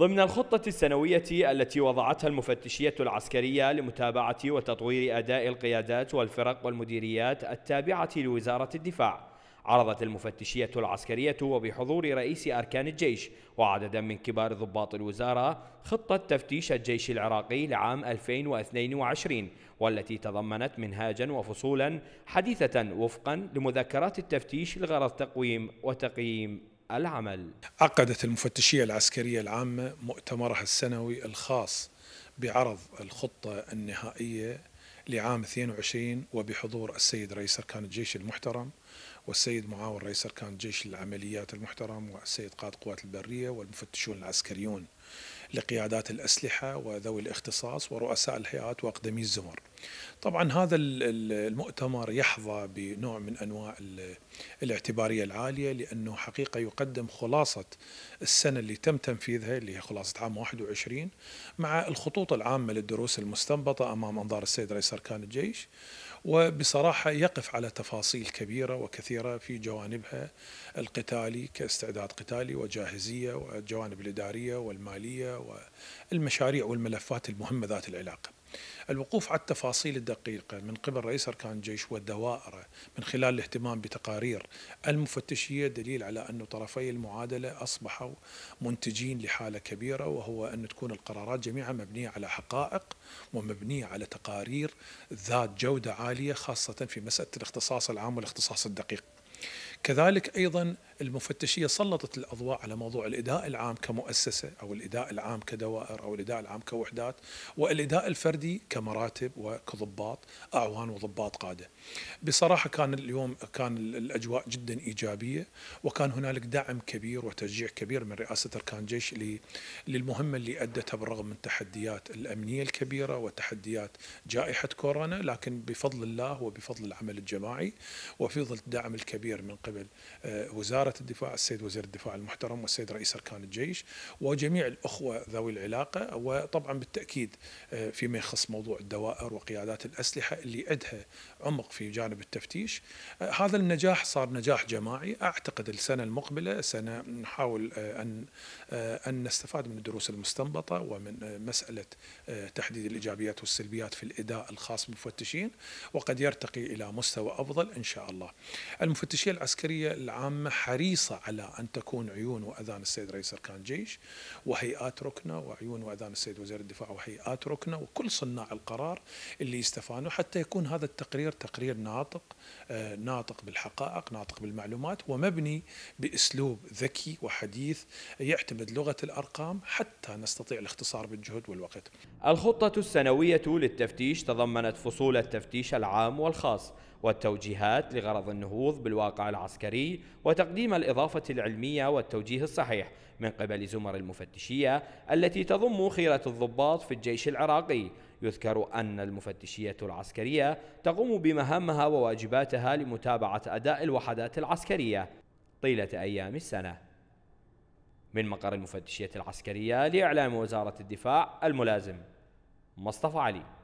ضمن الخطة السنوية التي وضعتها المفتشية العسكرية لمتابعة وتطوير أداء القيادات والفرق والمديريات التابعة لوزارة الدفاع عرضت المفتشية العسكرية وبحضور رئيس أركان الجيش وعددا من كبار ضباط الوزارة خطة تفتيش الجيش العراقي لعام 2022 والتي تضمنت منهاجا وفصولا حديثة وفقا لمذكرات التفتيش لغرض تقويم وتقييم العمل عقدت المفتشية العسكرية العامة مؤتمرها السنوي الخاص بعرض الخطة النهائية لعام 22 وبحضور السيد رئيس أركان الجيش المحترم والسيد معاون رئيس أركان جيش العمليات المحترم والسيد قائد قوات البرية والمفتشون العسكريون لقيادات الأسلحة وذوي الاختصاص ورؤساء الهيئات وأقدمي الزمر طبعا هذا المؤتمر يحظى بنوع من أنواع الاعتبارية العالية لأنه حقيقة يقدم خلاصة السنة اللي تم تنفيذها اللي هي خلاصة عام 21 مع الخطوط العامة للدروس المستنبطة أمام أنظار السيد رئيس أركان الجيش وبصراحة يقف على تفاصيل كبيرة وكثيرة في جوانبها القتالي كاستعداد قتالي وجاهزية والجوانب الإدارية والمالية والمشاريع والملفات المهمة ذات العلاقة الوقوف على التفاصيل الدقيقة من قبل رئيس أركان الجيش والدوائر من خلال الاهتمام بتقارير المفتشية دليل على أن طرفي المعادلة أصبحوا منتجين لحالة كبيرة وهو أن تكون القرارات جميعا مبنية على حقائق ومبنية على تقارير ذات جودة عالية خاصة في مسألة الاختصاص العام والاختصاص الدقيق كذلك أيضا المفتشيه سلطت الاضواء على موضوع الاداء العام كمؤسسه او الاداء العام كدوائر او الاداء العام كوحدات والاداء الفردي كمراتب وكضباط اعوان وضباط قاده. بصراحه كان اليوم كان الاجواء جدا ايجابيه وكان هنالك دعم كبير وتشجيع كبير من رئاسه اركان جيش للمهمه اللي ادتها بالرغم من التحديات الامنيه الكبيره وتحديات جائحه كورونا لكن بفضل الله وبفضل العمل الجماعي ظل الدعم الكبير من قبل آه، وزاره وزارة الدفاع السيد وزير الدفاع المحترم والسيد رئيس أركان الجيش وجميع الأخوة ذوي العلاقة وطبعا بالتأكيد آه، فيما يخص موضوع الدوائر وقيادات الأسلحة اللي عندها عمق في جانب التفتيش آه، هذا النجاح صار نجاح جماعي أعتقد السنة المقبلة سنة نحاول آه، أن أن نستفاد من الدروس المستنبطة ومن مسألة تحديد الإيجابيات والسلبيات في الإداء الخاص بالمفتشين وقد يرتقي إلى مستوى أفضل إن شاء الله المفتشية العسكرية العامة حريصة حريصة على أن تكون عيون وأذان السيد رئيس أركان الجيش وهيئات ركنة وعيون وأذان السيد وزير الدفاع وهيئات ركنة وكل صناع القرار اللي يستفانوا حتى يكون هذا التقرير تقرير ناطق آه، ناطق بالحقائق ناطق بالمعلومات ومبني بأسلوب ذكي وحديث يعتمد لغة الأرقام حتى نستطيع الاختصار بالجهد والوقت الخطة السنوية للتفتيش تضمنت فصول التفتيش العام والخاص والتوجيهات لغرض النهوض بالواقع العسكري وتقديم الإضافة العلمية والتوجيه الصحيح من قبل زمر المفتشية التي تضم خيرة الضباط في الجيش العراقي يذكر أن المفتشية العسكرية تقوم بمهامها وواجباتها لمتابعة أداء الوحدات العسكرية طيلة أيام السنة من مقر المفتشية العسكرية لإعلام وزارة الدفاع الملازم مصطفى علي